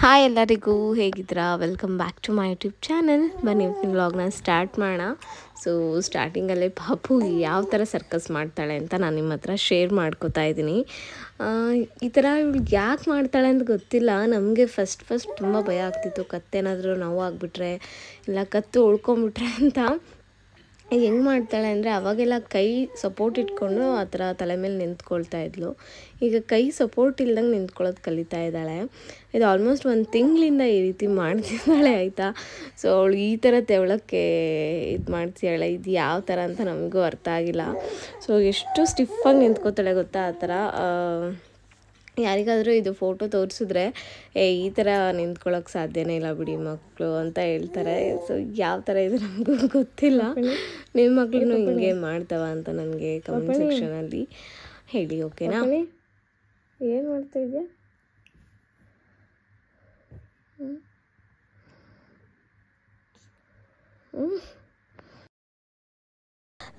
Hi ಎಲ್ಲರಿಗೂ ಹೇಗಿದ್ರಾ welcome back to my YouTube channel ಬನ್ನಿ ಇವತ್ತಿನ ವ್ಲಾಗ್ನ ಸ್ಟಾರ್ಟ್ ಮಾಡೋಣ ಸೊ ಸ್ಟಾರ್ಟಿಂಗಲ್ಲೇ ಪಾಪು ಯಾವ ಥರ ಸರ್ಕಸ್ ಮಾಡ್ತಾಳೆ ಅಂತ ನಾನು ನಿಮ್ಮ ಹತ್ರ ಶೇರ್ ಮಾಡ್ಕೋತಾ ಇದ್ದೀನಿ ಈ ಥರ ಇವಳು ಯಾಕೆ ಮಾಡ್ತಾಳೆ ಅಂತ ಗೊತ್ತಿಲ್ಲ ನಮಗೆ ಫಸ್ಟ್ ಫಸ್ಟ್ ತುಂಬ ಭಯ ಆಗ್ತಿತ್ತು ಕತ್ತೇನಾದರೂ ಆಗಿಬಿಟ್ರೆ ಇಲ್ಲ ಕತ್ತು ಉಳ್ಕೊಂಬಿಟ್ರೆ ಅಂತ ಹೆಂಗೆ ಮಾಡ್ತಾಳೆ ಅಂದರೆ ಅವಾಗೆಲ್ಲ ಕೈ ಸಪೋರ್ಟ್ ಇಟ್ಕೊಂಡು ಆ ಥರ ತಲೆ ಮೇಲೆ ನಿಂತ್ಕೊಳ್ತಾ ಇದ್ಲು ಈಗ ಕೈ ಸಪೋರ್ಟ್ ಇಲ್ದಂಗೆ ನಿಂತ್ಕೊಳ್ಳೋದು ಕಲಿತಾ ಇದ್ದಾಳೆ ಇದು ಆಲ್ಮೋಸ್ಟ್ ಒಂದು ತಿಂಗಳಿಂದ ಈ ರೀತಿ ಮಾಡ್ತಿದ್ದಾಳೆ ಆಯಿತಾ ಸೊ ಅವಳು ಈ ಥರ ತೆವಳಕ್ಕೆ ಇದು ಮಾಡ್ತಿದ್ದಾಳೆ ಇದು ಯಾವ ಥರ ಅಂತ ನಮಗೂ ಅರ್ಥ ಆಗಿಲ್ಲ ಸೊ ಎಷ್ಟು ಸ್ಟಿಫಾಗಿ ನಿಂತ್ಕೋತಾಳೆ ಗೊತ್ತಾ ಆ ಥರ ಯಾರಿಗಾದರೂ ಇದು ಫೋಟೋ ತೋರಿಸಿದ್ರೆ ಏ ಈ ಥರ ನಿಂತ್ಕೊಳ್ಳೋಕೆ ಸಾಧ್ಯನೇ ಇಲ್ಲ ಬಿಡಿ ಮಕ್ಕಳು ಅಂತ ಹೇಳ್ತಾರೆ ಸೊ ಯಾವ ಥರ ಇದು ನಮಗೂ ಗೊತ್ತಿಲ್ಲ ನಿಮ್ಮ ಮಕ್ಳು ಹಿಂಗೆ ಮಾಡ್ತಾವ ಅಂತ ನನಗೆ ಕಮೆಂಟ್ ಸೆಕ್ಷನಲ್ಲಿ ಹೇಳಿ ಓಕೆನಾ ಏನು ಮಾಡ್ತಾ ಇದೆಯಾ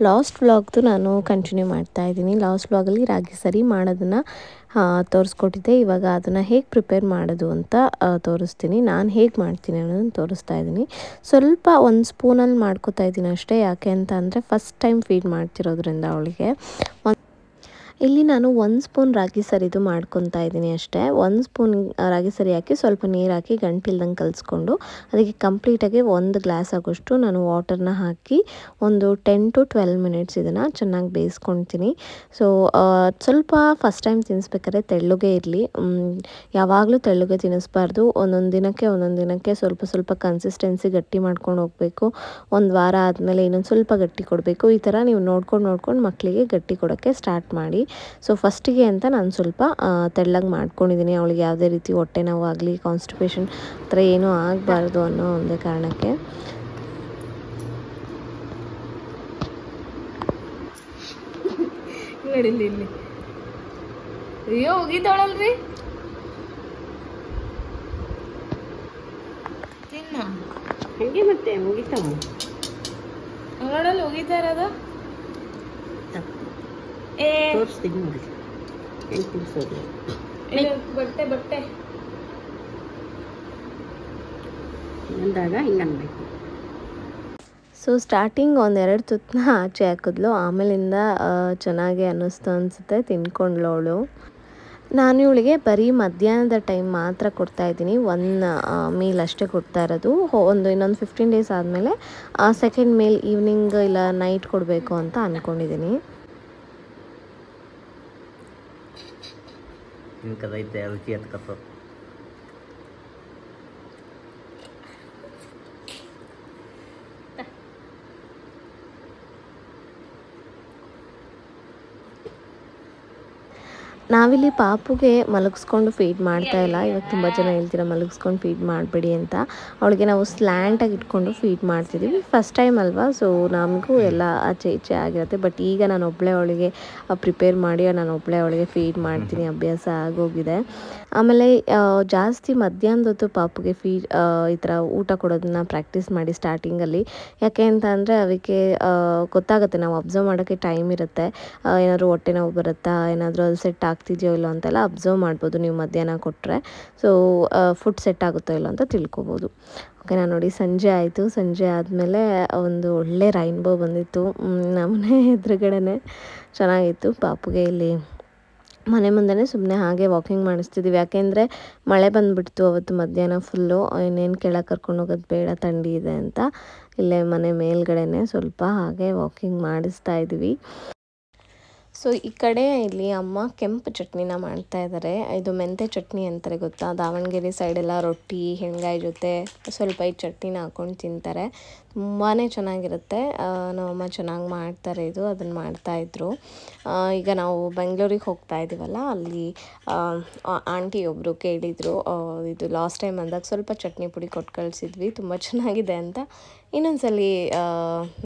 ಲಾಸ್ಟ್ ವ್ಲಾಗ್ದು ನಾನು ಕಂಟಿನ್ಯೂ ಮಾಡ್ತಾ ಇದ್ದೀನಿ ಲಾಸ್ಟ್ ವ್ಲಾಗಲ್ಲಿ ರಾಗಿ ಸರಿ ಮಾಡೋದನ್ನು ತೋರಿಸ್ಕೊಟ್ಟಿದ್ದೆ ಇವಾಗ ಅದನ್ನು ಹೇಗೆ ಪ್ರಿಪೇರ್ ಮಾಡೋದು ಅಂತ ತೋರಿಸ್ತೀನಿ ನಾನು ಹೇಗೆ ಮಾಡ್ತೀನಿ ಅನ್ನೋದನ್ನು ತೋರಿಸ್ತಾ ಇದ್ದೀನಿ ಸ್ವಲ್ಪ ಒಂದು ಸ್ಪೂನಲ್ಲಿ ಮಾಡ್ಕೋತಾ ಇದ್ದೀನಿ ಅಷ್ಟೇ ಯಾಕೆ ಅಂತ ಅಂದರೆ ಫಸ್ಟ್ ಟೈಮ್ ಫೀಡ್ ಮಾಡ್ತಿರೋದ್ರಿಂದ ಅವಳಿಗೆ ಒಂದು ಇಲ್ಲಿ ನಾನು ಒಂದು ಸ್ಪೂನ್ ರಾಗಿ ಸರಿದು ಮಾಡ್ಕೊತಾ ಇದ್ದೀನಿ ಅಷ್ಟೇ ಒಂದು ಸ್ಪೂನ್ ರಾಗಿ ಸರಿ ಹಾಕಿ ಸ್ವಲ್ಪ ನೀರು ಹಾಕಿ ಗಂಟಿಲ್ದಂಗೆ ಕಲಿಸ್ಕೊಂಡು ಅದಕ್ಕೆ ಕಂಪ್ಲೀಟಾಗಿ ಒಂದು ಗ್ಲಾಸ್ ಆಗೋಷ್ಟು ನಾನು ವಾಟರ್ನ ಹಾಕಿ ಒಂದು ಟೆನ್ ಟು ಟ್ವೆಲ್ ಮಿನಿಟ್ಸ್ ಇದನ್ನು ಚೆನ್ನಾಗಿ ಬೇಯಿಸ್ಕೊತೀನಿ ಸೊ ಸ್ವಲ್ಪ ಫಸ್ಟ್ ಟೈಮ್ ತಿನ್ನಿಸ್ಬೇಕಾದ್ರೆ ತೆಳ್ಳುಗೆ ಇರಲಿ ಯಾವಾಗಲೂ ತೆಳ್ಳುಗೆ ತಿನ್ನಿಸ್ಬಾರ್ದು ಒಂದೊಂದು ದಿನಕ್ಕೆ ಒಂದೊಂದು ದಿನಕ್ಕೆ ಸ್ವಲ್ಪ ಸ್ವಲ್ಪ ಕನ್ಸಿಸ್ಟೆನ್ಸಿ ಗಟ್ಟಿ ಮಾಡ್ಕೊಂಡು ಹೋಗಬೇಕು ಒಂದು ವಾರ ಆದಮೇಲೆ ಇನ್ನೊಂದು ಸ್ವಲ್ಪ ಗಟ್ಟಿ ಕೊಡಬೇಕು ಈ ಥರ ನೀವು ನೋಡ್ಕೊಂಡು ನೋಡ್ಕೊಂಡು ಮಕ್ಕಳಿಗೆ ಗಟ್ಟಿ ಕೊಡೋಕ್ಕೆ ಸ್ಟಾರ್ಟ್ ಮಾಡಿ ಸೊ ಫಸ್ಟಿಗೆ ಅಂತ ನಾನು ಸ್ವಲ್ಪ ತೆಳ್ಳಗೆ ಮಾಡ್ಕೊಂಡಿದ್ದೀನಿ ಅವಳಿಗೆ ಯಾವುದೇ ರೀತಿ ಹೊಟ್ಟೆ ನೋವು ಆಗಲಿ ಕಾನ್ಸ್ಟಿಪೇಷನ್ ಥರ ಏನೂ ಆಗಬಾರ್ದು ಅನ್ನೋ ಒಂದು ಕಾರಣಕ್ಕೆ ಇಲ್ಲಿ ಇಲ್ಲಿ ಅಯ್ಯೋ ಹೋಗಿದ್ದಾಳಲ್ರಿ ತಿನ್ನ ಮತ್ತೆ ಹೋಗಿತ್ತ ಹೋಗಿದ್ದಾರದ ಬಟ್ಟೆ ಬಟ್ಟೆ ಸೊ ಸ್ಟಾರ್ಟಿಂಗ್ ಒಂದೆರಡು ತುತ್ತನ್ನ ಆಚೆ ಹಾಕಿದ್ಲು ಆಮೇಲಿಂದ ಚೆನ್ನಾಗಿ ಅನ್ನಿಸ್ತು ಅನಿಸುತ್ತೆ ತಿನ್ಕೊಂಡ್ಲೋಳು ನಾನು ಇವಳಿಗೆ ಬರೀ ಮಧ್ಯಾಹ್ನದ ಟೈಮ್ ಮಾತ್ರ ಕೊಡ್ತಾ ಇದ್ದೀನಿ ಒನ್ ಮೀಲ್ ಅಷ್ಟೇ ಕೊಡ್ತಾ ಇರೋದು ಒಂದು ಇನ್ನೊಂದು ಫಿಫ್ಟೀನ್ ಡೇಸ್ ಆದಮೇಲೆ ಸೆಕೆಂಡ್ ಮೀಲ್ ಈವ್ನಿಂಗ್ ಇಲ್ಲ ನೈಟ್ ಕೊಡಬೇಕು ಅಂತ ಅಂದ್ಕೊಂಡಿದ್ದೀನಿ ಇನ್ಕದೈತೆ ರುಚಿ ಎತ್ಕತ್ತದ ನಾವಿಲ್ಲಿ ಪಾಪುಗೆ ಮಲಗಿಸ್ಕೊಂಡು ಫೀಡ್ ಮಾಡ್ತಾ ಇಲ್ಲ ಇವಾಗ ತುಂಬ ಜನ ಹೇಳ್ತೀರಾ ಮಲಗಿಸ್ಕೊಂಡು ಫೀಡ್ ಮಾಡಬೇಡಿ ಅಂತ ಅವಳಿಗೆ ನಾವು ಸ್ಲ್ಯಾಂಟಾಗಿ ಇಟ್ಕೊಂಡು ಫೀಡ್ ಮಾಡ್ತಿದ್ದೀವಿ ಫಸ್ಟ್ ಟೈಮ್ ಅಲ್ವಾ ಸೊ ನಮಗೂ ಎಲ್ಲ ಆಚೆ ಈಚೆ ಆಗಿರುತ್ತೆ ಬಟ್ ಈಗ ನಾನು ಒಬ್ಬಳೆ ಅವಳಿಗೆ ಪ್ರಿಪೇರ್ ಮಾಡಿ ನಾನು ಒಬ್ಬಳೆ ಅವಳಿಗೆ ಫೀಡ್ ಮಾಡ್ತೀನಿ ಅಭ್ಯಾಸ ಆಗೋಗಿದೆ ಆಮೇಲೆ ಜಾಸ್ತಿ ಮಧ್ಯಾಹ್ನದ ಹೊತ್ತು ಪಾಪುಗೆ ಫೀಡ್ ಈ ಥರ ಊಟ ಕೊಡೋದನ್ನ ಪ್ರಾಕ್ಟೀಸ್ ಮಾಡಿ ಸ್ಟಾರ್ಟಿಂಗಲ್ಲಿ ಯಾಕೆ ಅಂತ ಅಂದರೆ ಅದಕ್ಕೆ ಗೊತ್ತಾಗುತ್ತೆ ನಾವು ಅಬ್ಸರ್ವ್ ಮಾಡೋಕ್ಕೆ ಟೈಮ್ ಇರುತ್ತೆ ಏನಾದರೂ ಹೊಟ್ಟೆ ನೋವು ಬರುತ್ತಾ ಏನಾದರೂ ಅದು ಸೆಟ್ ಆಗ್ತಾ ಆಗ್ತಿದೆಯೋ ಇಲ್ಲೋ ಅಂತೆಲ್ಲ ಅಬ್ಸರ್ವ್ ಮಾಡ್ಬೋದು ನೀವು ಮಧ್ಯಾಹ್ನ ಕೊಟ್ಟರೆ ಸೊ ಫುಡ್ ಸೆಟ್ ಆಗುತ್ತೋ ಇಲ್ಲೋ ಅಂತ ತಿಳ್ಕೊಬೋದು ಓಕೆನಾ ನೋಡಿ ಸಂಜೆ ಆಯಿತು ಸಂಜೆ ಆದಮೇಲೆ ಒಂದು ಒಳ್ಳೆ ರೈನ್ಬೋ ಬಂದಿತ್ತು ನಮ್ಮನೆ ಎದುರುಗಡೆನೆ ಚೆನ್ನಾಗಿತ್ತು ಪಾಪುಗೆ ಇಲ್ಲಿ ಮನೆ ಮುಂದೆ ಸುಮ್ಮನೆ ಹಾಗೆ ವಾಕಿಂಗ್ ಮಾಡಿಸ್ತಿದ್ದೀವಿ ಯಾಕೆಂದರೆ ಮಳೆ ಬಂದುಬಿಡ್ತು ಅವತ್ತು ಮಧ್ಯಾಹ್ನ ಫುಲ್ಲು ಇನ್ನೇನು ಕೆಳಗೆ ಕರ್ಕೊಂಡು ಹೋಗೋದು ಬೇಡ ಥಂಡಿ ಇದೆ ಅಂತ ಇಲ್ಲೇ ಮನೆ ಮೇಲ್ಗಡೆನೆ ಸ್ವಲ್ಪ ಹಾಗೆ ವಾಕಿಂಗ್ ಮಾಡಿಸ್ತಾ ಇದ್ವಿ ಸೊ ಈ ಕಡೆ ಇಲ್ಲಿ ಅಮ್ಮ ಕೆಂಪು ಚಟ್ನಿನ ಮಾಡ್ತಾ ಇದ್ದಾರೆ ಇದು ಮೆಂತೆ ಚಟ್ನಿ ಅಂತಾರೆ ಗೊತ್ತಾ ದಾವಣಗೆರೆ ಸೈಡೆಲ್ಲ ರೊಟ್ಟಿ ಹೆಂಗಾಯ್ ಜೊತೆ ಸ್ವಲ್ಪ ಈ ಚಟ್ನಿನ ಹಾಕೊಂಡು ತಿಂತಾರೆ ತುಂಬಾ ಚೆನ್ನಾಗಿರುತ್ತೆ ನಮ್ಮಮ್ಮ ಚೆನ್ನಾಗಿ ಮಾಡ್ತಾರೆ ಇದು ಅದನ್ನು ಮಾಡ್ತಾಯಿದ್ರು ಈಗ ನಾವು ಬೆಂಗಳೂರಿಗೆ ಹೋಗ್ತಾ ಇದ್ದೀವಲ್ಲ ಅಲ್ಲಿ ಆಂಟಿ ಒಬ್ಬರು ಕೇಳಿದರು ಇದು ಲಾಸ್ಟ್ ಟೈಮ್ ಅಂದಾಗ ಸ್ವಲ್ಪ ಚಟ್ನಿ ಪುಡಿ ಕೊಟ್ಟು ಕಳಿಸಿದ್ವಿ ತುಂಬ ಚೆನ್ನಾಗಿದೆ ಅಂತ ಇನ್ನೊಂದ್ಸಲಿ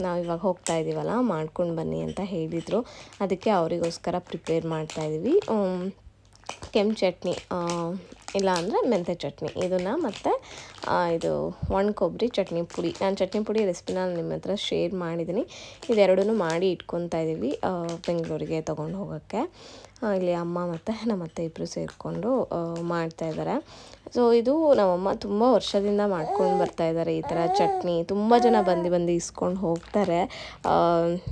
ನಾವು ಇವಾಗ ಹೋಗ್ತಾ ಇದ್ದೀವಲ್ಲ ಮಾಡ್ಕೊಂಡು ಬನ್ನಿ ಅಂತ ಹೇಳಿದರು ಅದಕ್ಕೆ ಅವರಿಗೋಸ್ಕರ ಪ್ರಿಪೇರ್ ಮಾಡ್ತಾಯಿದ್ವಿ ಕೆಂಪು ಚಟ್ನಿ ಇಲ್ಲ ಅಂದರೆ ಮೆಂತೆ ಚಟ್ನಿ ಇದನ್ನು ಮತ್ತು ಇದು ಒಣ ಕೊಬ್ಬರಿ ಚಟ್ನಿ ಪುಡಿ ನಾನು ಚಟ್ನಿ ಪುಡಿ ರೆಸಿಪಿನ ನಿಮ್ಮ ಹತ್ರ ಶೇರ್ ಮಾಡಿದ್ದೀನಿ ಇದೆರಡೂ ಮಾಡಿ ಇಟ್ಕೊತಾ ಇದ್ದೀವಿ ಬೆಂಗಳೂರಿಗೆ ತೊಗೊಂಡು ಹೋಗೋಕ್ಕೆ ಇಲ್ಲಿ ಅಮ್ಮ ಮತ್ತು ಅತ್ತೆ ಇಬ್ಬರು ಸೇರಿಕೊಂಡು ಮಾಡ್ತಾಯಿದ್ದಾರೆ ಸೊ ಇದು ನಮ್ಮಮ್ಮ ತುಂಬ ವರ್ಷದಿಂದ ಮಾಡ್ಕೊಂಡು ಬರ್ತಾಯಿದ್ದಾರೆ ಈ ಥರ ಚಟ್ನಿ ತುಂಬ ಜನ ಬಂದು ಬಂದು ಇಸ್ಕೊಂಡು ಹೋಗ್ತಾರೆ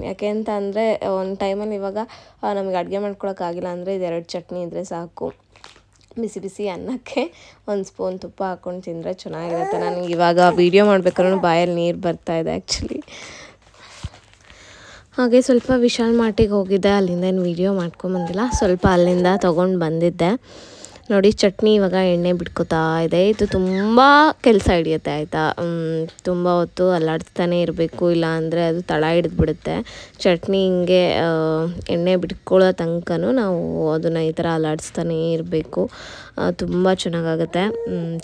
ಯಾಕೆ ಅಂತ ಅಂದರೆ ಒಂದು ಟೈಮಲ್ಲಿ ಇವಾಗ ನಮಗೆ ಅಡುಗೆ ಮಾಡ್ಕೊಳಕ್ಕಾಗಿಲ್ಲ ಅಂದರೆ ಇದೆರಡು ಚಟ್ನಿ ಇದ್ದರೆ ಸಾಕು ಬಿಸಿ ಬಿಸಿ ಅನ್ನಕ್ಕೆ ಒಂದು ಸ್ಪೂನ್ ತುಪ್ಪ ಹಾಕ್ಕೊಂಡು ತಿಂದರೆ ಚೆನ್ನಾಗಿರುತ್ತೆ ನನಗೆ ಇವಾಗ ವೀಡಿಯೋ ಮಾಡಬೇಕಾದ್ರೂ ಬಾಯಲ್ಲಿ ನೀರು ಬರ್ತಾ ಇದೆ ಆ್ಯಕ್ಚುಲಿ ಹಾಗೆ ಸ್ವಲ್ಪ ವಿಶಾಲ್ ಮಾರ್ಟಿಗೆ ಹೋಗಿದ್ದೆ ಅಲ್ಲಿಂದ ಏನು ವೀಡಿಯೋ ಮಾಡ್ಕೊಂಬಂದಿಲ್ಲ ಸ್ವಲ್ಪ ಅಲ್ಲಿಂದ ತೊಗೊಂಡು ಬಂದಿದ್ದೆ ನೋಡಿ ಚಟ್ನಿ ಇವಾಗ ಎಣ್ಣೆ ಬಿಟ್ಕೋತಾ ಇದೆ ಇದು ತುಂಬ ಕೆಲಸ ಹಿಡಿಯುತ್ತೆ ಆಯಿತಾ ತುಂಬ ಹೊತ್ತು ಅಲ್ಲಾಡಿಸ್ತಾನೆ ಇರಬೇಕು ಇಲ್ಲ ಅಂದರೆ ಅದು ತಳ ಹಿಡಿದ್ಬಿಡುತ್ತೆ ಚಟ್ನಿ ಹಿಂಗೆ ಎಣ್ಣೆ ಬಿಟ್ಕೊಳ್ಳೋ ತನಕನೂ ನಾವು ಅದನ್ನು ಈ ಥರ ಅಲ್ಲಾಡಿಸ್ತಾನೇ ಇರಬೇಕು ತುಂಬ ಚೆನ್ನಾಗಾಗುತ್ತೆ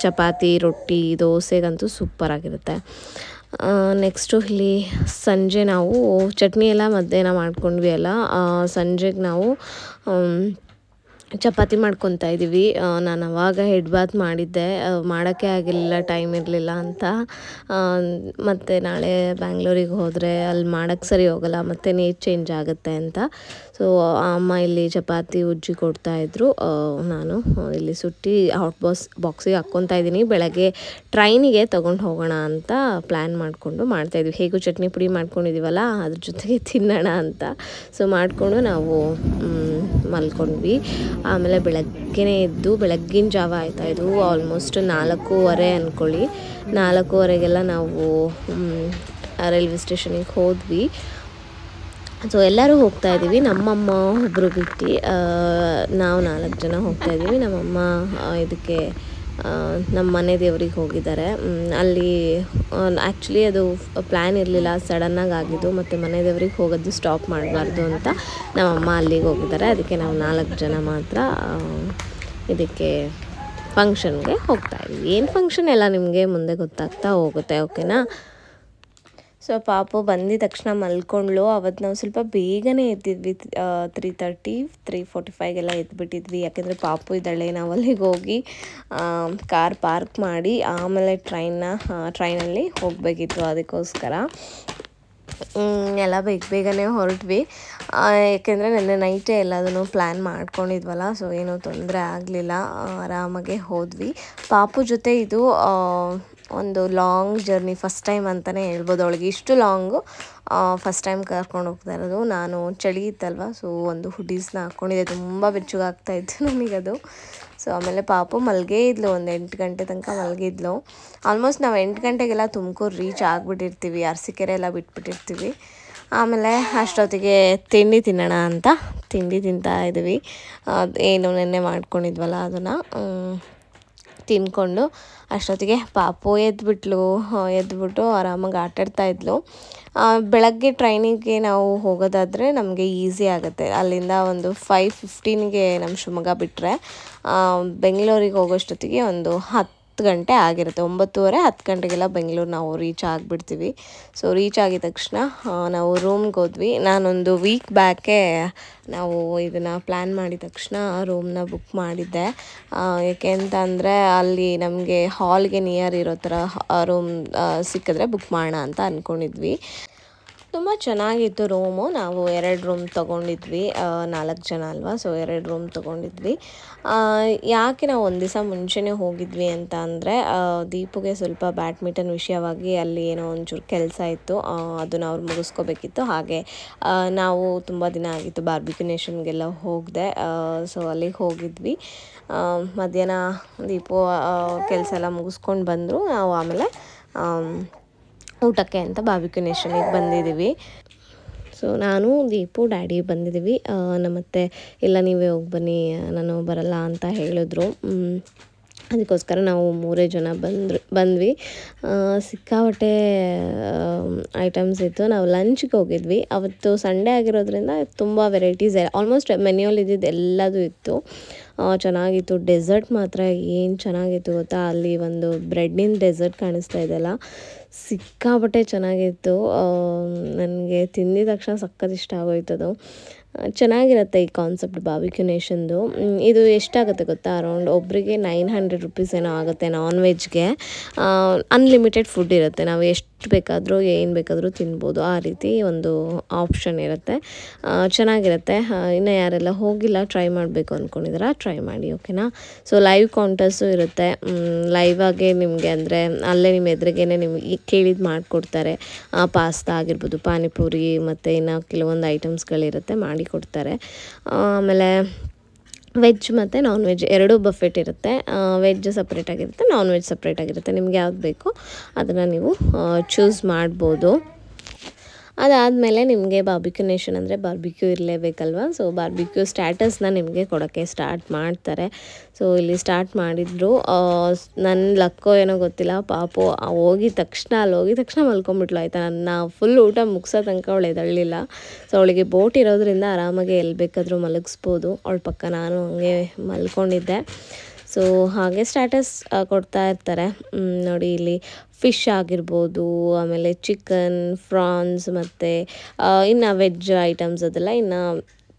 ಚಪಾತಿ ರೊಟ್ಟಿ ದೋಸೆಗಂತೂ ಸೂಪರಾಗಿರುತ್ತೆ ನೆಕ್ಸ್ಟು ಇಲ್ಲಿ ಸಂಜೆ ನಾವು ಚಟ್ನಿ ಎಲ್ಲ ಮಧ್ಯಾಹ್ನ ಮಾಡ್ಕೊಂಡ್ವಿ ಅಲ್ಲ ಸಂಜೆಗೆ ನಾವು ಚಪಾತಿ ಮಾಡ್ಕೊತಾ ಇದ್ದೀವಿ ನಾನು ಅವಾಗ ಹೆಡ್ ಬಾತ್ ಮಾಡಿದ್ದೆ ಮಾಡೋಕ್ಕೆ ಆಗಿರಲಿಲ್ಲ ಟೈಮ್ ಇರಲಿಲ್ಲ ಅಂತ ಮತ್ತು ನಾಳೆ ಬ್ಯಾಂಗ್ಳೂರಿಗೆ ಹೋದರೆ ಅಲ್ಲಿ ಮಾಡೋಕ್ಕೆ ಸರಿ ಹೋಗಲ್ಲ ಮತ್ತು ನೀರು ಚೇಂಜ್ ಆಗುತ್ತೆ ಅಂತ ಸೊ ಅಮ್ಮ ಇಲ್ಲಿ ಚಪಾತಿ ಉಜ್ಜಿ ಕೊಡ್ತಾಯಿದ್ರು ನಾನು ಇಲ್ಲಿ ಸುಟ್ಟಿ ಹಾಟ್ ಬಾಕ್ಸ್ ಬಾಕ್ಸಿಗೆ ಹಾಕ್ಕೊತಾ ಇದ್ದೀನಿ ಬೆಳಗ್ಗೆ ಟ್ರೈನಿಗೆ ತೊಗೊಂಡು ಹೋಗೋಣ ಅಂತ ಪ್ಲ್ಯಾನ್ ಮಾಡಿಕೊಂಡು ಮಾಡ್ತಾಯಿದ್ವಿ ಹೇಗೂ ಚಟ್ನಿ ಪುಡಿ ಮಾಡ್ಕೊಂಡಿದ್ದೀವಲ್ಲ ಅದ್ರ ಜೊತೆಗೆ ತಿನ್ನೋಣ ಅಂತ ಸೊ ಮಾಡಿಕೊಂಡು ನಾವು ಮಲ್ಕೊಂಡ್ವಿ ಆಮೇಲೆ ಬೆಳಗ್ಗೆನೇ ಎದ್ದು ಬೆಳಗ್ಗಿನ ಜಾವ ಆಯ್ತಾ ಇದು ಆಲ್ಮೋಸ್ಟ್ ನಾಲ್ಕೂವರೆ ಅಂದ್ಕೊಳ್ಳಿ ನಾಲ್ಕೂವರೆಗೆಲ್ಲ ನಾವು ರೈಲ್ವೆ ಸ್ಟೇಷನಿಗೆ ಹೋದ್ವಿ ಸೊ ಎಲ್ಲರೂ ಹೋಗ್ತಾ ಇದ್ದೀವಿ ನಮ್ಮಮ್ಮ ಒಬ್ಬರು ಬಿಟ್ಟು ನಾವು ನಾಲ್ಕು ಜನ ಹೋಗ್ತಾ ಇದ್ದೀವಿ ನಮ್ಮಮ್ಮ ಇದಕ್ಕೆ ನಮ್ಮ ಮನೆ ದೇವ್ರಿಗೆ ಹೋಗಿದ್ದಾರೆ ಅಲ್ಲಿ ಆ್ಯಕ್ಚುಲಿ ಅದು ಪ್ಲ್ಯಾನ್ ಇರಲಿಲ್ಲ ಸಡನ್ನಾಗಿ ಆಗಿದ್ದು ಮತ್ತು ಮನೆ ದೇವ್ರಿಗೆ ಹೋಗೋದು ಸ್ಟಾಪ್ ಮಾಡಬಾರ್ದು ಅಂತ ನಮ್ಮಮ್ಮ ಅಲ್ಲಿಗೆ ಹೋಗಿದ್ದಾರೆ ಅದಕ್ಕೆ ನಾವು ನಾಲ್ಕು ಜನ ಮಾತ್ರ ಇದಕ್ಕೆ ಫಂಕ್ಷನ್ಗೆ ಹೋಗ್ತಾ ಇದ್ದೀವಿ ಏನು ಫಂಕ್ಷನ್ ಎಲ್ಲ ನಿಮಗೆ ಮುಂದೆ ಗೊತ್ತಾಗ್ತಾ ಹೋಗುತ್ತೆ ಓಕೆನಾ ಸೊ ಪಾಪು ಬಂದಿದ ತಕ್ಷಣ ಮಲ್ಕೊಂಡ್ಲು ಅವತ್ತು ನಾವು ಸ್ವಲ್ಪ ಬೇಗನೆ ಎದ್ದಿದ್ವಿ ತ್ರೀ ತರ್ಟಿ ತ್ರೀ ಫೋರ್ಟಿ ಫೈವ್ಗೆಲ್ಲ ಎದ್ಬಿಟ್ಟಿದ್ವಿ ಯಾಕೆಂದರೆ ಪಾಪು ಇದ್ದಾಳೆ ನಾವು ಅಲ್ಲಿಗೆ ಹೋಗಿ ಕಾರ್ ಪಾರ್ಕ್ ಮಾಡಿ ಆಮೇಲೆ ಟ್ರೈನ್ನ ಟ್ರೈನಲ್ಲಿ ಹೋಗಬೇಕಿತ್ತು ಅದಕ್ಕೋಸ್ಕರ ಎಲ್ಲ ಬೇಗ ಬೇಗನೆ ಹೊರಟ್ವಿ ಯಾಕೆಂದರೆ ನೆನ್ನೆ ನೈಟೇ ಎಲ್ಲದನ್ನು ಪ್ಲ್ಯಾನ್ ಮಾಡ್ಕೊಂಡಿದ್ವಲ್ಲ ಸೊ ಏನೂ ತೊಂದರೆ ಆಗಲಿಲ್ಲ ಆರಾಮಾಗೆ ಹೋದ್ವಿ ಪಾಪು ಜೊತೆ ಇದು ಒಂದು ಲಾಂಗ್ ಜರ್ನಿ ಫಸ್ಟ್ ಟೈಮ್ ಅಂತಲೇ ಹೇಳ್ಬೋದು ಅವಳಿಗೆ ಇಷ್ಟು ಲಾಂಗು ಫಸ್ಟ್ ಟೈಮ್ ಕರ್ಕೊಂಡು ಹೋಗ್ತಾ ಇರೋದು ನಾನು ಚಳಿ ಇತ್ತಲ್ವ ಸೊ ಒಂದು ಹುಡೀಸ್ನ ಹಾಕ್ಕೊಂಡಿದ್ದೆ ತುಂಬ ಬೆಚ್ಚಗಾಗ್ತಾ ಇತ್ತು ನಮಗದು ಸೊ ಆಮೇಲೆ ಪಾಪು ಮಲಗೇ ಇದ್ಲು ಒಂದು ಎಂಟು ಗಂಟೆ ತನಕ ಮಲಗಿದ್ಲು ಆಲ್ಮೋಸ್ಟ್ ನಾವು ಎಂಟು ಗಂಟೆಗೆಲ್ಲ ತುಮಕೂರು ರೀಚ್ ಆಗಿಬಿಟ್ಟಿರ್ತೀವಿ ಅರಸಿಕೆರೆ ಎಲ್ಲ ಬಿಟ್ಬಿಟ್ಟಿರ್ತೀವಿ ಆಮೇಲೆ ಅಷ್ಟೊತ್ತಿಗೆ ತಿಂಡಿ ತಿನ್ನೋಣ ಅಂತ ತಿಂಡಿ ತಿಂತಾ ಇದ್ವಿ ಏನು ನೆನ್ನೆ ಮಾಡ್ಕೊಂಡಿದ್ವಲ್ಲ ಅದನ್ನು ತಿನ್ಕೊಂಡು ಅಷ್ಟೊತ್ತಿಗೆ ಪಾಪು ಎದ್ದುಬಿಟ್ಲು ಎದ್ಬಿಟ್ಟು ಆರಾಮಾಗಿ ಆಟಾಡ್ತಾ ಇದ್ಲು ಬೆಳಗ್ಗೆ ಟ್ರೈನಿಗೆ ನಾವು ಹೋಗೋದಾದರೆ ನಮಗೆ ಈಸಿ ಆಗುತ್ತೆ ಅಲ್ಲಿಂದ ಒಂದು ಫೈವ್ ಫಿಫ್ಟೀನ್ಗೆ ನಮ್ಮ ಶಿವಮೊಗ್ಗ ಬಿಟ್ಟರೆ ಬೆಂಗಳೂರಿಗೆ ಹೋಗೋಷ್ಟೊತ್ತಿಗೆ ಒಂದು ಹತ್ತು ಹತ್ತು ಗಂಟೆ ಆಗಿರುತ್ತೆ ಒಂಬತ್ತುವರೆ ಹತ್ತು ಗಂಟೆಗೆಲ್ಲ ಬೆಂಗಳೂರು ನಾವು ರೀಚ್ ಆಗಿಬಿಡ್ತೀವಿ ಸೊ ರೀಚ್ ಆಗಿದ ತಕ್ಷಣ ನಾವು ರೂಮ್ಗೆ ಹೋದ್ವಿ ನಾನೊಂದು ವೀಕ್ ಬ್ಯಾಕೆ ನಾವು ಇದನ್ನು ಪ್ಲ್ಯಾನ್ ಮಾಡಿದ ತಕ್ಷಣ ರೂಮ್ನ ಬುಕ್ ಮಾಡಿದ್ದೆ ಏಕೆ ಅಂತ ಅಂದರೆ ಅಲ್ಲಿ ನಮಗೆ ಹಾಲ್ಗೆ ನಿಯರ್ ಇರೋ ಥರ ರೂಮ್ ಸಿಕ್ಕಿದ್ರೆ ಬುಕ್ ಮಾಡೋಣ ಅಂತ ಅಂದ್ಕೊಂಡಿದ್ವಿ ತುಂಬ ಚೆನ್ನಾಗಿತ್ತು ರೂಮು ನಾವು ಎರಡು ರೂಮ್ ತೊಗೊಂಡಿದ್ವಿ ನಾಲ್ಕು ಜನ ಅಲ್ವಾ ಸೊ ಎರಡು ರೂಮ್ ತೊಗೊಂಡಿದ್ವಿ ಯಾಕೆ ನಾವು ಒಂದು ದಿವಸ ಮುಂಚೆನೇ ಹೋಗಿದ್ವಿ ಅಂತ ಅಂದರೆ ದೀಪುಗೆ ಸ್ವಲ್ಪ ಬ್ಯಾಡ್ಮಿಂಟನ್ ವಿಷಯವಾಗಿ ಅಲ್ಲಿ ಏನೋ ಒಂಚೂರು ಕೆಲಸ ಇತ್ತು ಅದನ್ನು ಅವ್ರು ಮುಗಿಸ್ಕೋಬೇಕಿತ್ತು ಹಾಗೆ ನಾವು ತುಂಬ ದಿನ ಆಗಿತ್ತು ನೇಷನ್ಗೆಲ್ಲ ಹೋಗಿದೆ ಸೊ ಅಲ್ಲಿಗೆ ಹೋಗಿದ್ವಿ ಮಧ್ಯಾಹ್ನ ದೀಪು ಕೆಲಸ ಎಲ್ಲ ಮುಗಿಸ್ಕೊಂಡು ಬಂದರು ನಾವು ಆಮೇಲೆ ಊಟಕ್ಕೆ ಅಂತ ಬಾರ್ಬಿಕ್ಯೂ ನೇಷನಿಗೆ ಬಂದಿದ್ದೀವಿ ಸೊ ನಾನು ದೀಪು ಡ್ಯಾಡಿ ಬಂದಿದ್ದೀವಿ ನಮ್ಮತ್ತೆ ಇಲ್ಲ ನೀವೇ ಹೋಗಿ ಬನ್ನಿ ನಾನು ಬರಲ್ಲ ಅಂತ ಹೇಳಿದ್ರು ಅದಕ್ಕೋಸ್ಕರ ನಾವು ಮೂರೇ ಜನ ಬಂದರು ಬಂದ್ವಿ ಸಿಕ್ಕಾಪಟ್ಟೆ ಐಟಮ್ಸ್ ಇತ್ತು ನಾವು ಲಂಚ್ಗೆ ಹೋಗಿದ್ವಿ ಅವತ್ತು ಸಂಡೇ ಆಗಿರೋದ್ರಿಂದ ತುಂಬ ವೆರೈಟೀಸ್ ಆಲ್ಮೋಸ್ಟ್ ಇದ್ದಿದ್ದು ಎಲ್ಲದೂ ಇತ್ತು ಚೆನ್ನಾಗಿತ್ತು ಡೆಸರ್ಟ್ ಮಾತ್ರ ಏನು ಚೆನ್ನಾಗಿತ್ತು ಗೊತ್ತಾ ಅಲ್ಲಿ ಒಂದು ಬ್ರೆಡ್ಡಿನ ಡೆಸರ್ಟ್ ಕಾಣಿಸ್ತಾ ಇದೆಯಲ್ಲ ಸಿಕ್ಕಾಪಟ್ಟೆ ಚೆನ್ನಾಗಿತ್ತು ನನಗೆ ತಿಂದಿದ ತಕ್ಷಣ ಸಖತ್ ಇಷ್ಟ ಆಗೋಯ್ತದು ಚೆನ್ನಾಗಿರುತ್ತೆ ಈ ಕಾನ್ಸೆಪ್ಟ್ ಬಾಬಿಕ್ಯೂ ನೇಷನ್ದು ಇದು ಎಷ್ಟಾಗುತ್ತೆ ಗೊತ್ತಾ ಅರೌಂಡ್ ಒಬ್ಬರಿಗೆ ನೈನ್ ಹಂಡ್ರೆಡ್ ರುಪೀಸ್ ಏನೋ ಆಗುತ್ತೆ ನಾನ್ ವೆಜ್ಗೆ ಅನ್ಲಿಮಿಟೆಡ್ ಫುಡ್ ಇರುತ್ತೆ ನಾವು ಎಷ್ಟು ಬೇಕಾದರೂ ಏನು ಬೇಕಾದರೂ ತಿನ್ಬೋದು ಆ ರೀತಿ ಒಂದು ಆಪ್ಷನ್ ಇರುತ್ತೆ ಚೆನ್ನಾಗಿರುತ್ತೆ ಇನ್ನು ಯಾರೆಲ್ಲ ಹೋಗಿಲ್ಲ ಟ್ರೈ ಮಾಡಬೇಕು ಅಂದ್ಕೊಂಡಿದ್ರೆ ಟ್ರೈ ಮಾಡಿ ಓಕೆನಾ ಸೊ ಲೈವ್ ಕೌಂಟರ್ಸು ಇರುತ್ತೆ ಲೈವ್ ಆಗೇ ನಿಮಗೆ ಅಂದರೆ ಅಲ್ಲೇ ನಿಮ್ಮ ಎದುರಿಗೇ ನಿಮಗೆ ಕೇಳಿದ್ದು ಮಾಡಿಕೊಡ್ತಾರೆ ಪಾಸ್ತಾ ಆಗಿರ್ಬೋದು ಪಾನಿಪುರಿ ಮತ್ತು ಇನ್ನು ಕೆಲವೊಂದು ಐಟಮ್ಸ್ಗಳಿರುತ್ತೆ ಮಾಡಿ ಕೊಡ್ತಾರೆ ಆಮೇಲೆ ವೆಜ್ ಮತ್ತು ನಾನ್ ವೆಜ್ ಎರಡೂ ಬಫೆಟ್ ಇರುತ್ತೆ ವೆಜ್ ಸಪ್ರೇಟಾಗಿರುತ್ತೆ ನಾನ್ ವೆಜ್ ಸಪ್ರೇಟಾಗಿರುತ್ತೆ ನಿಮ್ಗೆ ಯಾವ್ದು ಬೇಕೋ ಅದನ್ನು ನೀವು ಚೂಸ್ ಮಾಡ್ಬೋದು ಅದಾದಮೇಲೆ ನಿಮಗೆ ಬಾರ್ಬಿಕ್ಯೂ ನೇಷನ್ ಅಂದರೆ ಬಾರ್ಬಿಕ್ಯೂ ಇರಲೇಬೇಕಲ್ವಾ ಸೊ ಬಾರ್ಬಿಕ್ಯೂ ಸ್ಟ್ಯಾಟಸ್ನ ನಿಮಗೆ ಕೊಡೋಕ್ಕೆ ಸ್ಟಾರ್ಟ್ ಮಾಡ್ತಾರೆ ಸೊ ಇಲ್ಲಿ ಸ್ಟಾರ್ಟ್ ಮಾಡಿದ್ರು ನನ್ನ ಲಕ್ಕೋ ಏನೋ ಗೊತ್ತಿಲ್ಲ ಪಾಪು ಹೋಗಿದ ತಕ್ಷಣ ಅಲ್ಲಿ ಹೋಗಿದ ತಕ್ಷಣ ಮಲ್ಕೊಂಬಿಟ್ಲು ಆಯಿತಾ ನನ್ನ ಫುಲ್ ಊಟ ಮುಗಿಸೋ ತನಕ ಅವಳು ಎದರ್ಲಿಲ್ಲ ಸೊ ಅವಳಿಗೆ ಬೋಟ್ ಇರೋದ್ರಿಂದ ಆರಾಮಾಗಿ ಎಲ್ಲಿ ಬೇಕಾದರೂ ಮಲಗಿಸ್ಬೋದು ಅವಳ ಪಕ್ಕ ನಾನು ಹಂಗೆ ಮಲ್ಕೊಂಡಿದ್ದೆ ಸೊ ಹಾಗೆ ಸ್ಟ್ಯಾಟಸ್ ಕೊಡ್ತಾ ಇರ್ತಾರೆ ನೋಡಿ ಇಲ್ಲಿ ಫಿಶ್ ಆಗಿರ್ಬೋದು ಆಮೇಲೆ ಚಿಕನ್ ಫ್ರಾನ್ಸ್ ಮತ್ತು ಇನ್ನು ವೆಜ್ ಐಟಮ್ಸ್ ಅದೆಲ್ಲ ಇನ್ನು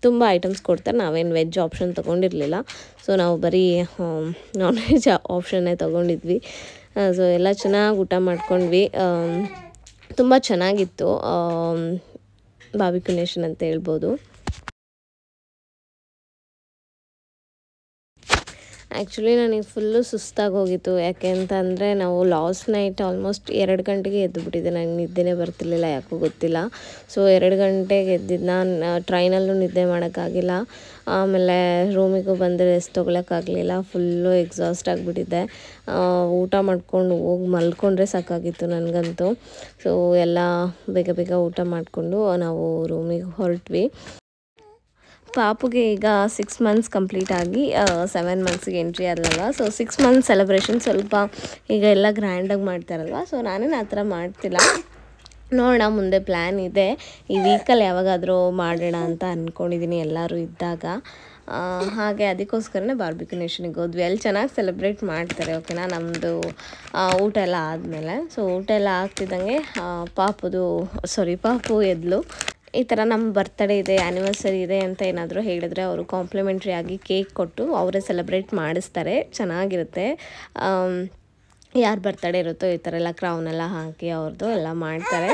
ತುಂಬ ಐಟಮ್ಸ್ ಕೊಡ್ತಾರೆ ನಾವೇನು ವೆಜ್ ಆಪ್ಷನ್ ತೊಗೊಂಡಿರಲಿಲ್ಲ ಸೊ ನಾವು ಬರೀ ನಾನ್ ವೆಜ್ ಆಪ್ಷನ್ನೇ ತೊಗೊಂಡಿದ್ವಿ ಸೊ ಎಲ್ಲ ಚೆನ್ನಾಗಿ ಊಟ ಮಾಡ್ಕೊಂಡ್ವಿ ತುಂಬ ಚೆನ್ನಾಗಿತ್ತು ಬಾಬಿಕ್ಯುನೇಷನ್ ಅಂತ ಹೇಳ್ಬೋದು ಆ್ಯಕ್ಚುಲಿ ನನಗೆ ಫುಲ್ಲು ಸುಸ್ತಾಗಿ ಹೋಗಿತ್ತು ಯಾಕೆ ಅಂತಂದರೆ ನಾವು ಲಾಸ್ಟ್ ನೈಟ್ ಆಲ್ಮೋಸ್ಟ್ ಎರಡು ಗಂಟೆಗೆ ಎದ್ದುಬಿಟ್ಟಿದ್ದೆ ನನಗೆ ನಿದ್ದೆನೇ ಬರ್ತಿರ್ಲಿಲ್ಲ ಯಾಕೋ ಗೊತ್ತಿಲ್ಲ ಸೊ ಎರಡು ಗಂಟೆಗೆ ಎದ್ದಿದ್ದು ನಾನು ಟ್ರೈನಲ್ಲೂ ನಿದ್ದೆ ಮಾಡೋಕ್ಕಾಗಿಲ್ಲ ಆಮೇಲೆ ರೂಮಿಗೂ ಬಂದು ರೆಸ್ಟ್ ತೊಗೊಳಕ್ಕಾಗಲಿಲ್ಲ ಫುಲ್ಲು ಎಕ್ಸಾಸ್ಟ್ ಆಗಿಬಿಟ್ಟಿದ್ದೆ ಊಟ ಮಾಡ್ಕೊಂಡು ಹೋಗಿ ಮಲ್ಕೊಂಡ್ರೆ ಸಾಕಾಗಿತ್ತು ನನಗಂತೂ ಸೊ ಎಲ್ಲ ಬೇಗ ಬೇಗ ಊಟ ಮಾಡಿಕೊಂಡು ನಾವು ರೂಮಿಗೆ ಹೊರಟ್ವಿ ಪಾಪುಗೆ ಈಗ ಸಿಕ್ಸ್ ಮಂತ್ಸ್ ಕಂಪ್ಲೀಟ್ ಆಗಿ ಸೆವೆನ್ ಮಂತ್ಸ್ಗೆ ಎಂಟ್ರಿ ಆಗಲ್ಲ ಸೊ ಸಿಕ್ಸ್ ಮಂತ್ಸ್ ಸೆಲೆಬ್ರೇಷನ್ ಸ್ವಲ್ಪ ಈಗ ಎಲ್ಲ ಗ್ರ್ಯಾಂಡಾಗಿ ಮಾಡ್ತಾರಲ್ವ ಸೊ ನಾನೇನು ಆ ಥರ ಮಾಡ್ತಿಲ್ಲ ನೋಡೋಣ ಮುಂದೆ ಪ್ಲ್ಯಾನ್ ಇದೆ ಈ ವೀಕಲ್ಲಿ ಯಾವಾಗಾದರೂ ಮಾಡೋಣ ಅಂತ ಅಂದ್ಕೊಂಡಿದ್ದೀನಿ ಎಲ್ಲರೂ ಇದ್ದಾಗ ಹಾಗೆ ಅದಕ್ಕೋಸ್ಕರನೇ ಬಾರ್ಬಿಕ್ಯೂ ನೇಷನಿಗೆ ಹೋದ್ವಿ ಅಲ್ಲಿ ಚೆನ್ನಾಗಿ ಸೆಲೆಬ್ರೇಟ್ ಮಾಡ್ತಾರೆ ಓಕೆನಾ ನಮ್ಮದು ಊಟ ಎಲ್ಲ ಆದಮೇಲೆ ಸೊ ಊಟ ಎಲ್ಲ ಆಗ್ತಿದ್ದಂಗೆ ಪಾಪುದು ಸಾರಿ ಪಾಪು ಎದ್ಲು ಈ ಥರ ನಮ್ಮ ಬರ್ತ್ಡೇ ಇದೆ ಆ್ಯನಿವರ್ಸರಿ ಇದೆ ಅಂತ ಏನಾದರೂ ಹೇಳಿದರೆ ಅವರು ಕಾಂಪ್ಲಿಮೆಂಟ್ರಿ ಆಗಿ ಕೇಕ್ ಕೊಟ್ಟು ಅವರೇ ಸೆಲೆಬ್ರೇಟ್ ಮಾಡಿಸ್ತಾರೆ ಚೆನ್ನಾಗಿರುತ್ತೆ ಯಾರು ಬರ್ತ್ಡೇ ಇರುತ್ತೋ ಈ ಥರ ಎಲ್ಲ ಕ್ರೌನೆಲ್ಲ ಹಾಕಿ ಅವ್ರದ್ದು ಎಲ್ಲ ಮಾಡ್ತಾರೆ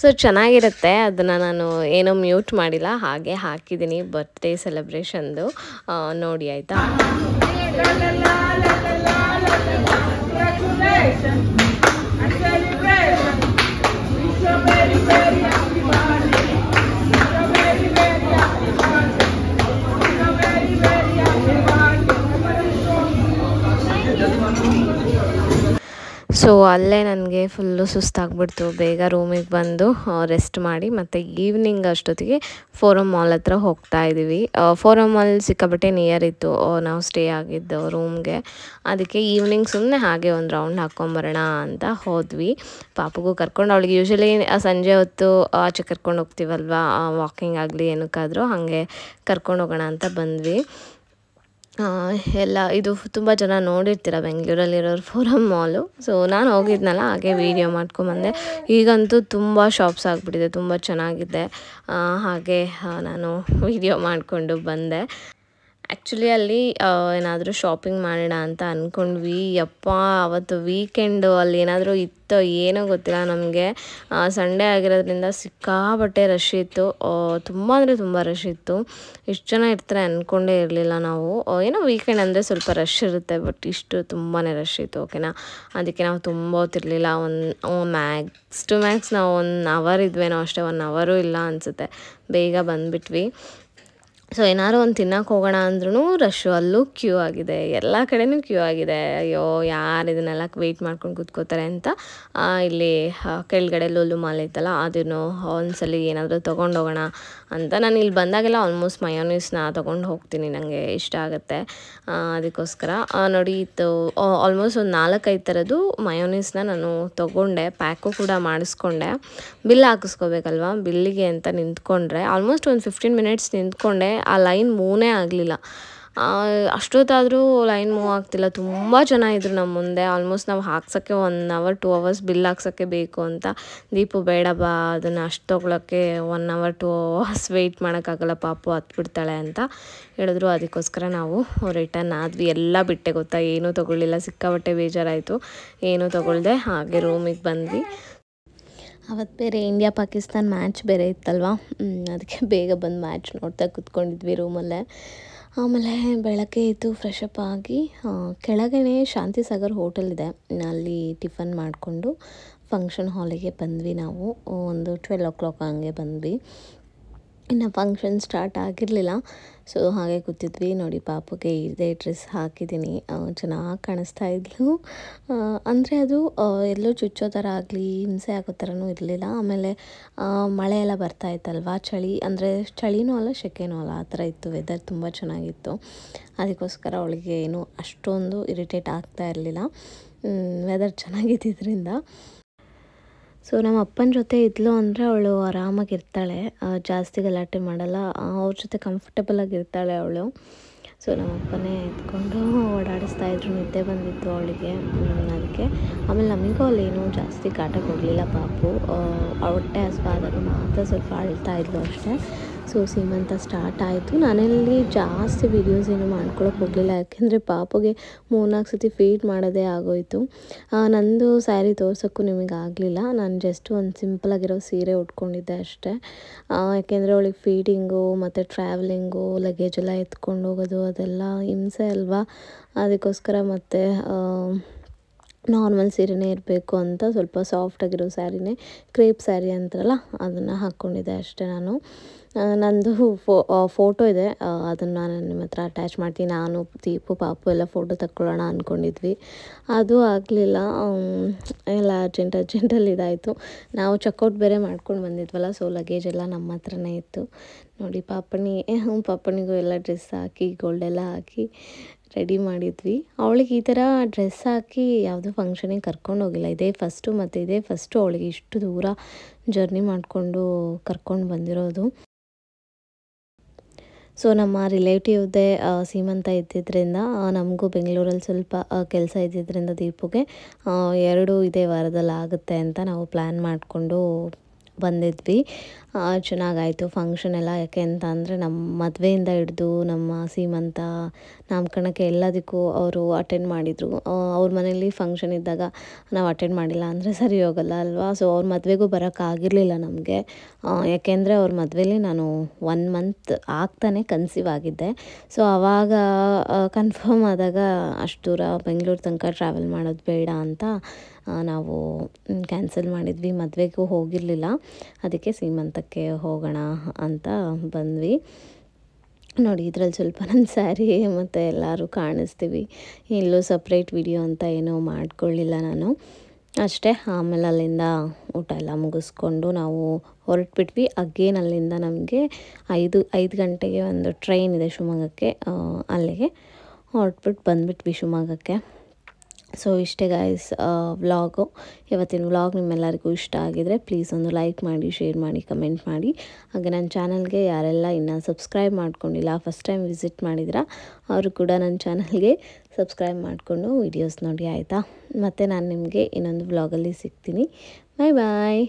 ಸೊ ಚೆನ್ನಾಗಿರುತ್ತೆ ಅದನ್ನು ನಾನು ಏನೋ ಮ್ಯೂಟ್ ಮಾಡಿಲ್ಲ ಹಾಗೆ ಹಾಕಿದ್ದೀನಿ ಬರ್ತ್ಡೇ ಸೆಲೆಬ್ರೇಷನ್ದು ನೋಡಿ ಆಯಿತಾ Thank you. ಸೊ ಅಲ್ಲೇ ನನಗೆ ಫುಲ್ಲು ಸುಸ್ತಾಗ್ಬಿಡ್ತು ಬೇಗ ರೂಮಿಗೆ ಬಂದು ರೆಸ್ಟ್ ಮಾಡಿ ಮತ್ತು ಈವ್ನಿಂಗ್ ಅಷ್ಟೊತ್ತಿಗೆ ಫೋರಮ್ ಮಾಲ್ oh ಹತ್ರ ಹೋಗ್ತಾ ಇದ್ದೀವಿ ಫೋರಮ್ ಮಾಲ್ ಸಿಕ್ಕಾಬಿಟ್ಟೆ ನಿಯರ್ ಇತ್ತು ನಾವು ಸ್ಟೇ ಆಗಿದ್ದು ರೂಮ್ಗೆ ಅದಕ್ಕೆ ಈವ್ನಿಂಗ್ ಸುಮ್ಮನೆ ಹಾಗೆ ಒಂದು ರೌಂಡ್ ಹಾಕ್ಕೊಂಬರೋಣ ಅಂತ ಹೋದ್ವಿ ಪಾಪಗೂ ಕರ್ಕೊಂಡು ಅವಳಿಗೆ ಯೂಶಲಿ ಸಂಜೆ ಹೊತ್ತು ಆಚೆ ಕರ್ಕೊಂಡು ಹೋಗ್ತೀವಲ್ವಾ ವಾಕಿಂಗ್ ಆಗಲಿ ಏನಕ್ಕಾದರೂ ಹಾಗೆ ಕರ್ಕೊಂಡು ಹೋಗೋಣ ಅಂತ ಬಂದ್ವಿ ಎಲ್ಲ ಇದು ತುಂಬ ಜನ ನೋಡಿರ್ತೀರ ಬೆಂಗಳೂರಲ್ಲಿರೋರು ಫೋರಮ್ ಮಾಲು ಸೊ ನಾನು ಹೋಗಿದ್ನಲ್ಲ ಹಾಗೆ ವೀಡಿಯೋ ಮಾಡ್ಕೊಂಬಂದೆ ಈಗಂತೂ ತುಂಬ ಶಾಪ್ಸ್ ಆಗಿಬಿಟ್ಟಿದೆ ತುಂಬ ಚೆನ್ನಾಗಿದೆ ಹಾಗೆ ನಾನು ವೀಡಿಯೋ ಮಾಡಿಕೊಂಡು ಬಂದೆ ಆ್ಯಕ್ಚುಲಿ ಅಲ್ಲಿ ಏನಾದರೂ ಶಾಪಿಂಗ್ ಮಾಡೋಣ ಅಂತ ಅಂದ್ಕೊಂಡ್ವಿ ಯಪ್ಪ ಅವತ್ತು ವೀಕೆಂಡು ಅಲ್ಲಿ ಏನಾದರೂ ಇತ್ತೋ ಏನೋ ಗೊತ್ತಿಲ್ಲ ನಮಗೆ ಸಂಡೇ ಆಗಿರೋದ್ರಿಂದ ಸಿಕ್ಕಾಬಟ್ಟೆ ರಶ್ ಇತ್ತು ತುಂಬ ಅಂದರೆ ತುಂಬ ರಶ್ ಇತ್ತು ಇಷ್ಟು ಜನ ಇರ್ತಾರೆ ಅಂದ್ಕೊಂಡೇ ಇರಲಿಲ್ಲ ನಾವು ಏನೋ ವೀಕೆಂಡ್ ಅಂದರೆ ಸ್ವಲ್ಪ ರಶ್ ಇರುತ್ತೆ ಬಟ್ ಇಷ್ಟು ತುಂಬಾ ರಶ್ ಇತ್ತು ಓಕೆನಾ ಅದಕ್ಕೆ ನಾವು ತುಂಬ ಹೊತ್ತಿರಲಿಲ್ಲ ಒಂದು ಮ್ಯಾಕ್ಸ್ ಟು ಮ್ಯಾಕ್ಸ್ ನಾವು ಒನ್ ಅವರ್ ಇದ್ವೇನೋ ಅಷ್ಟೇ ಒನ್ ಅವರು ಇಲ್ಲ ಅನಿಸುತ್ತೆ ಬೇಗ ಬಂದುಬಿಟ್ವಿ ಸೊ ಏನಾದ್ರು ಒಂದು ತಿನ್ನೋಕೆ ಹೋಗೋಣ ಅಂದ್ರೂ ರಶ್ಶು ಅಲ್ಲೂ ಕ್ಯೂ ಆಗಿದೆ ಎಲ್ಲ ಕಡೆಯೂ ಕ್ಯೂ ಆಗಿದೆ ಅಯ್ಯೋ ಯಾರು ಇದನ್ನೆಲ್ಲ ವೆಯ್ಟ್ ಮಾಡ್ಕೊಂಡು ಕೂತ್ಕೋತಾರೆ ಅಂತ ಇಲ್ಲಿ ಕೆಳಗಡೆ ಲೋಲು ಮಾಲ್ ಇತ್ತಲ್ಲ ಅದನ್ನು ಸಲ ಏನಾದರೂ ತೊಗೊಂಡೋಗೋಣ ಅಂತ ನಾನು ಇಲ್ಲಿ ಬಂದಾಗೆಲ್ಲ ಆಲ್ಮೋಸ್ಟ್ ಮಯೋನೀಸ್ನ ತೊಗೊಂಡು ಹೋಗ್ತೀನಿ ನನಗೆ ಇಷ್ಟ ಆಗುತ್ತೆ ಅದಕ್ಕೋಸ್ಕರ ನೋಡಿ ಇತ್ತು ಆಲ್ಮೋಸ್ಟ್ ಒಂದು ನಾಲ್ಕೈದು ಥರದ್ದು ಮಯೋನೀಸ್ನ ನಾನು ತೊಗೊಂಡೆ ಪ್ಯಾಕು ಕೂಡ ಮಾಡಿಸ್ಕೊಂಡೆ ಬಿಲ್ ಹಾಕಿಸ್ಕೋಬೇಕಲ್ವ ಬಿಲ್ಲಿಗೆ ಅಂತ ನಿಂತ್ಕೊಂಡ್ರೆ ಆಲ್ಮೋಸ್ಟ್ ಒಂದು ಫಿಫ್ಟೀನ್ ಮಿನಿಟ್ಸ್ ನಿಂತ್ಕೊಂಡೆ ಆ ಲೈನ್ ಮೂವ್ನೇ ಆಗಲಿಲ್ಲ ಅಷ್ಟೊತ್ತಾದರೂ ಲೈನ್ ಮೂವ್ ಆಗ್ತಿಲ್ಲ ತುಂಬ ಜನ ಇದ್ದರು ನಮ್ಮ ಮುಂದೆ ಆಲ್ಮೋಸ್ಟ್ ನಾವು ಹಾಕ್ಸೋಕ್ಕೆ one hour two hours bill ಹಾಕ್ಸೋಕ್ಕೆ ಬೇಕು ಅಂತ ದೀಪು ಬೇಡ ಬಾ ಅದನ್ನು ಅಷ್ಟು ತೊಗೊಳಕ್ಕೆ one hour two hours wait ಮಾಡೋಕ್ಕಾಗಲ್ಲ ಪಾಪು ಹತ್ಬಿಡ್ತಾಳೆ ಅಂತ ಹೇಳಿದ್ರು ಅದಕ್ಕೋಸ್ಕರ ನಾವು ರಿಟರ್ನ್ ಆದ್ವಿ ಎಲ್ಲ ಬಿಟ್ಟೆ ಗೊತ್ತಾ ಏನೂ ತೊಗೊಳ್ಳಿಲ್ಲ ಸಿಕ್ಕಾಬಟ್ಟೆ ಬೇಜಾರಾಯಿತು ಏನೂ ತೊಗೊಳ್ದೆ ಹಾಗೆ ರೂಮಿಗೆ ಬಂದ್ವಿ ಅವತ್ತು ಬೇರೆ ಇಂಡಿಯಾ ಪಾಕಿಸ್ತಾನ್ ಮ್ಯಾಚ್ ಬೇರೆ ಇತ್ತಲ್ವಾ ಅದಕ್ಕೆ ಬೇಗ ಬಂದು ಮ್ಯಾಚ್ ನೋಡ್ತಾ ಕೂತ್ಕೊಂಡಿದ್ವಿ ರೂಮಲ್ಲೇ ಆಮೇಲೆ ಬೆಳಗ್ಗೆ ಇದ್ದು ಫ್ರೆಶಪ್ ಆಗಿ ಕೆಳಗಡೆ ಶಾಂತಿ ಸಾಗರ್ ಹೋಟೆಲ್ ಇದೆ ಅಲ್ಲಿ ಟಿಫನ್ ಮಾಡಿಕೊಂಡು ಫಂಕ್ಷನ್ ಹಾಲಿಗೆ ಬಂದ್ವಿ ನಾವು ಒಂದು ಟ್ವೆಲ್ ಓ ಕ್ಲಾಕ್ ಹಂಗೆ ಬಂದ್ವಿ ಇನ್ನು ಫಂಕ್ಷನ್ ಸ್ಟಾರ್ಟ್ ಆಗಿರಲಿಲ್ಲ ಸೊ ಹಾಗೆ ಕೂತಿದ್ವಿ ನೋಡಿ ಪಾಪಕ್ಕೆ ಇದೇ ಡ್ರೆಸ್ ಹಾಕಿದ್ದೀನಿ ಚೆನ್ನಾಗಿ ಕಾಣಿಸ್ತಾ ಇದ್ಲು ಅಂದರೆ ಅದು ಎಲ್ಲೂ ಚುಚ್ಚೋ ಥರ ಆಗಲಿ ಹಿಂಸೆ ಆಗೋ ಥರನೂ ಇರಲಿಲ್ಲ ಆಮೇಲೆ ಮಳೆ ಎಲ್ಲ ಬರ್ತಾ ಇತ್ತಲ್ವ ಚಳಿ ಅಂದರೆ ಚಳಿನೂ ಅಲ್ಲ ಶೆಕೆನೂ ಅಲ್ಲ ಆ ಥರ ಇತ್ತು ವೆದರ್ ತುಂಬ ಚೆನ್ನಾಗಿತ್ತು ಅದಕ್ಕೋಸ್ಕರ ಅವಳಿಗೆ ಏನು ಅಷ್ಟೊಂದು ಇರಿಟೇಟ್ ಆಗ್ತಾ ಇರಲಿಲ್ಲ ವೆದರ್ ಚೆನ್ನಾಗಿದ್ದರಿಂದ ಸೊ ನಮ್ಮ ಅಪ್ಪನ ಜೊತೆ ಇದ್ಲು ಅಂದರೆ ಅವಳು ಆರಾಮಾಗಿರ್ತಾಳೆ ಜಾಸ್ತಿ ಗಲಾಟೆ ಮಾಡಲ್ಲ ಅವ್ರ ಜೊತೆ ಕಂಫರ್ಟಬಲ್ ಆಗಿರ್ತಾಳೆ ಅವಳು ಸೊ ನಮ್ಮ ಅಪ್ಪನೇ ಎತ್ಕೊಂಡು ಓಡಾಡಿಸ್ತಾ ಇದ್ರು ನಿದ್ದೆ ಬಂದಿತ್ತು ಅವಳಿಗೆ ಅದಕ್ಕೆ ಆಮೇಲೆ ನಮಗೂ ಅಲ್ಲೇನು ಜಾಸ್ತಿ ಕಾಟ ಕೊಡಲಿಲ್ಲ ಪಾಪು ಹೊಟ್ಟೆ ಹಸ್ಬಾದಾಗ ಮಾತ್ರ ಸ್ವಲ್ಪ ಅಳ್ತಾ ಇದ್ಲು ಅಷ್ಟೇ ಸೊ ಅಂತ ಸ್ಟಾರ್ಟ್ ಆಯಿತು ನಾನಲ್ಲಿ ಜಾಸ್ತಿ ವೀಡಿಯೋಸ್ ಏನು ಮಾಡ್ಕೊಳಕ್ಕೆ ಹೋಗಲಿಲ್ಲ ಯಾಕೆಂದರೆ ಪಾಪಗೆ ಮೂರ್ನಾಲ್ಕು ಸತಿ ಫೀಡ್ ಮಾಡೋದೇ ಆಗೋಯಿತು ನಂದು ಸ್ಯಾರಿ ತೋರ್ಸೋಕ್ಕೂ ನಿಮಗೆ ಆಗಲಿಲ್ಲ ನಾನು ಜಸ್ಟ್ ಒಂದು ಸಿಂಪಲಾಗಿರೋ ಸೀರೆ ಉಟ್ಕೊಂಡಿದ್ದೆ ಅಷ್ಟೇ ಯಾಕೆಂದರೆ ಅವಳಿಗೆ ಫೀಡಿಂಗು ಮತ್ತು ಟ್ರಾವೆಲಿಂಗು ಲಗೇಜ್ ಎಲ್ಲ ಎತ್ಕೊಂಡು ಹೋಗೋದು ಅದೆಲ್ಲ ಹಿಂಸೆ ಅಲ್ವಾ ಅದಕ್ಕೋಸ್ಕರ ಮತ್ತು ನಾರ್ಮಲ್ ಸೀರೆನೇ ಇರಬೇಕು ಅಂತ ಸ್ವಲ್ಪ ಸಾಫ್ಟಾಗಿರೋ ಸ್ಯಾರಿನೇ ಕ್ರೇಪ್ ಸ್ಯಾರಿ ಅಂತಾರಲ್ಲ ಅದನ್ನು ಹಾಕ್ಕೊಂಡಿದ್ದೆ ಅಷ್ಟೇ ನಾನು ನಂದು ಫೋ ಫೋಟೋ ಇದೆ ಅದನ್ನು ನಾನು ನಿಮ್ಮ ಹತ್ರ ಅಟ್ಯಾಚ್ ಮಾಡ್ತೀನಿ ನಾನು ದೀಪು ಪಾಪು ಎಲ್ಲ ಫೋಟೋ ತಕ್ಕೊಳ್ಳೋಣ ಅಂದ್ಕೊಂಡಿದ್ವಿ ಅದು ಆಗಲಿಲ್ಲ ಎಲ್ಲ ಅರ್ಜೆಂಟ್ ಅರ್ಜೆಂಟಲ್ಲಿ ಇದಾಯಿತು ನಾವು ಚೆಕ್ಔಟ್ ಬೇರೆ ಮಾಡ್ಕೊಂಡು ಬಂದಿದ್ವಲ್ಲ ಸೊ ಲಗೇಜ್ ಎಲ್ಲ ನಮ್ಮ ಹತ್ರನೇ ಇತ್ತು ನೋಡಿ ಪಾಪಣಿ ಪಾಪನಿಗೂ ಎಲ್ಲ ಡ್ರೆಸ್ ಹಾಕಿ ಗೋಲ್ಡೆಲ್ಲ ಹಾಕಿ ರೆಡಿ ಮಾಡಿದ್ವಿ ಅವಳಿಗೆ ಈ ಥರ ಡ್ರೆಸ್ ಹಾಕಿ ಯಾವುದೋ ಫಂಕ್ಷನಿಗೆ ಕರ್ಕೊಂಡು ಹೋಗಿಲ್ಲ ಇದೇ ಫಸ್ಟು ಮತ್ತು ಇದೇ ಫಸ್ಟು ಅವಳಿಗೆ ಇಷ್ಟು ದೂರ ಜರ್ನಿ ಮಾಡಿಕೊಂಡು ಕರ್ಕೊಂಡು ಬಂದಿರೋದು ಸೊ ನಮ್ಮ ರಿಲೇಟಿವ್ದೇ ಸೀಮಂತ ಇದ್ದಿದ್ದರಿಂದ ನಮಗೂ ಬೆಂಗಳೂರಲ್ಲಿ ಸ್ವಲ್ಪ ಕೆಲಸ ಇದ್ದಿದ್ದರಿಂದ ದೀಪುಗೆ ಎರಡು ಇದೇ ವಾರದಲ್ಲಿ ಆಗುತ್ತೆ ಅಂತ ನಾವು ಪ್ಲ್ಯಾನ್ ಮಾಡಿಕೊಂಡು ಬಂದಿದ್ವಿ ಚೆನ್ನಾಗಾಯಿತು ಫಂಕ್ಷನ್ ಎಲ್ಲ ಯಾಕೆ ಅಂತ ಅಂದರೆ ನಮ್ಮ ಮದುವೆಯಿಂದ ಹಿಡ್ದು ನಮ್ಮ ಸೀಮಂತ ನಾಮಕರಣಕ್ಕೆ ಎಲ್ಲದಕ್ಕೂ ಅವರು ಅಟೆಂಡ್ ಮಾಡಿದರು ಅವ್ರ ಮನೇಲಿ ಫಂಕ್ಷನ್ ಇದ್ದಾಗ ನಾವು ಅಟೆಂಡ್ ಮಾಡಿಲ್ಲ ಅಂದರೆ ಸರಿ ಹೋಗಲ್ಲ ಅಲ್ವಾ ಸೊ ಅವ್ರ ಮದುವೆಗೂ ಬರೋಕ್ಕಾಗಿರಲಿಲ್ಲ ನಮಗೆ ಯಾಕೆಂದರೆ ಅವ್ರ ಮದುವೆಲಿ ನಾನು ಒನ್ ಮಂತ್ ಆಗ್ತಾನೆ ಕನ್ಸಿವ್ ಆಗಿದ್ದೆ ಸೊ ಆವಾಗ ಕನ್ಫರ್ಮ್ ಆದಾಗ ಅಷ್ಟು ದೂರ ಬೆಂಗಳೂರು ತನಕ ಟ್ರಾವೆಲ್ ಮಾಡೋದು ಬೇಡ ಅಂತ ನಾವು ಕ್ಯಾನ್ಸಲ್ ಮಾಡಿದ್ವಿ ಮದುವೆಗೂ ಹೋಗಿರಲಿಲ್ಲ ಅದಕ್ಕೆ ಸೀಮಂತಕ್ಕೆ ಹೋಗೋಣ ಅಂತ ಬಂದ್ವಿ ನೋಡಿ ಇದರಲ್ಲಿ ಸ್ವಲ್ಪ ನನ್ನ ಸ್ಯಾರಿ ಮತ್ತು ಎಲ್ಲರೂ ಕಾಣಿಸ್ತೀವಿ ಇಲ್ಲೂ ಸಪ್ರೇಟ್ ವಿಡಿಯೋ ಅಂತ ಏನೂ ಮಾಡ್ಕೊಳ್ಳಿಲ್ಲ ನಾನು ಅಷ್ಟೇ ಆಮೇಲೆ ಅಲ್ಲಿಂದ ಊಟ ಎಲ್ಲ ಮುಗಿಸ್ಕೊಂಡು ನಾವು ಹೊರಟ್ಬಿಟ್ವಿ ಅಗೇನ್ ಅಲ್ಲಿಂದ ನಮಗೆ ಐದು ಐದು ಗಂಟೆಗೆ ಒಂದು ಟ್ರೈನ್ ಇದೆ ಶಿವಮೊಗ್ಗಕ್ಕೆ ಅಲ್ಲಿಗೆ ಹೊರಟ್ಬಿಟ್ಟು ಬಂದ್ಬಿಟ್ವಿ ಶಿವಮೊಗ್ಗಕ್ಕೆ ಸೊ ಇಷ್ಟೇ ಗಾಯ್ಸ್ ವ್ಲಾಗು ಇವತ್ತಿನ ವ್ಲಾಗ್ ನಿಮ್ಮೆಲ್ಲರಿಗೂ ಇಷ್ಟ ಆಗಿದ್ರೆ ಪ್ಲೀಸ್ ಒಂದು ಲೈಕ್ ಮಾಡಿ ಶೇರ್ ಮಾಡಿ ಕಮೆಂಟ್ ಮಾಡಿ ಹಾಗೆ ನನ್ನ ಚಾನಲ್ಗೆ ಯಾರೆಲ್ಲ ಇನ್ನೂ ಸಬ್ಸ್ಕ್ರೈಬ್ ಮಾಡ್ಕೊಂಡಿಲ್ಲ ಫಸ್ಟ್ ಟೈಮ್ ವಿಸಿಟ್ ಮಾಡಿದ್ರ ಅವರು ಕೂಡ ನನ್ನ ಚಾನಲ್ಗೆ ಸಬ್ಸ್ಕ್ರೈಬ್ ಮಾಡಿಕೊಂಡು ವಿಡಿಯೋಸ್ ನೋಡಿ ಆಯಿತಾ ಮತ್ತು ನಾನು ನಿಮಗೆ ಇನ್ನೊಂದು ವ್ಲಾಗಲ್ಲಿ ಸಿಗ್ತೀನಿ ಬಾಯ್ ಬಾಯ್